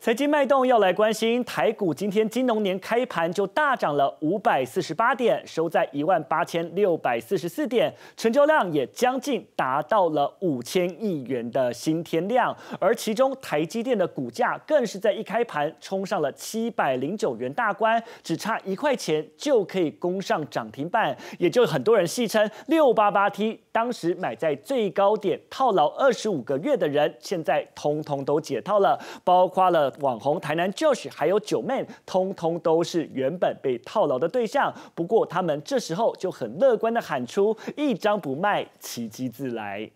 财经脉动要来关心台股，今天金龙年开盘就大涨了五百四十八点，收在一万八千六百四十四点，成交量也将近达到了五千亿元的新天量。而其中台积电的股价更是在一开盘冲上了七百零九元大关，只差一块钱就可以攻上涨停板，也就很多人戏称“六八八 T”。当时买在最高点套牢二十五个月的人，现在通通都解套了，包括了。网红台南 Josh 还有九妹，通通都是原本被套牢的对象。不过他们这时候就很乐观的喊出：一张不卖，奇迹自来。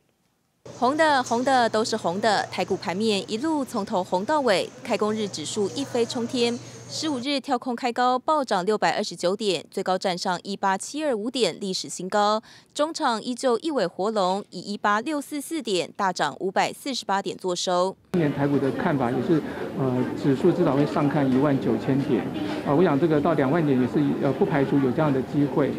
红的红的都是红的，台股盘面一路从头红到尾，开工日指数一飞冲天，十五日跳空开高，暴涨六百二十九点，最高站上一八七二五点，历史新高。中场依旧一尾活龙，以一八六四四点大涨五百四十八点作收。今年台股的看法也是，呃，指数至少会上看一万九千点，啊，我想这个到两万点也是呃不排除有这样的机会。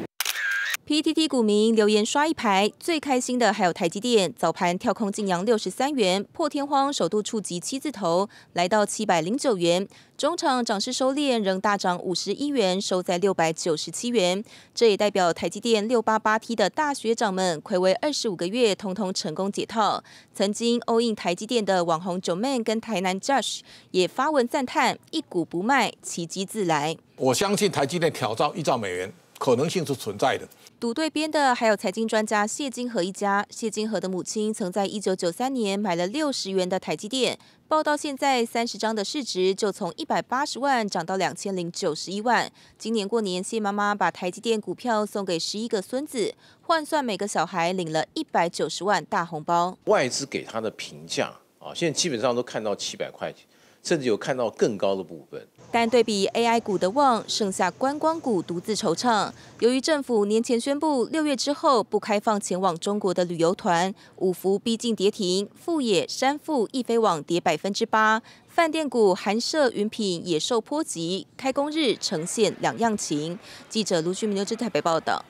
PTT 股民留言刷一排，最开心的还有台积电早盘跳空晋阳六十三元，破天荒首度触及七字头，来到七百零九元。中场涨势收敛，仍大涨五十一元，收在六百九十七元。这也代表台积电六八八 T 的大学长们，暌违二十五个月，通通成功解套。曾经欧印台积电的网红九妹跟台南 Josh 也发文赞叹：一股不卖，奇迹自来。我相信台积电挑战一兆美元。可能性是存在的。赌对边的还有财经专家谢金河一家。谢金河的母亲曾在一九九三年买了六十元的台积电，报到现在三十张的市值就从一百八十万涨到两千零九十一万。今年过年，谢妈妈把台积电股票送给十一个孙子，换算每个小孩领了一百九十万大红包。外资给他的评价啊，现在基本上都看到七百块钱。甚至有看到更高的部分，但对比 AI 股的旺，剩下观光股独自惆怅。由于政府年前宣布六月之后不开放前往中国的旅游团，五福逼近跌停，富野、山富、易飞网跌百分之八。饭店股韩舍、云品也受波及。开工日呈现两样情。记者卢俊明在台北报道。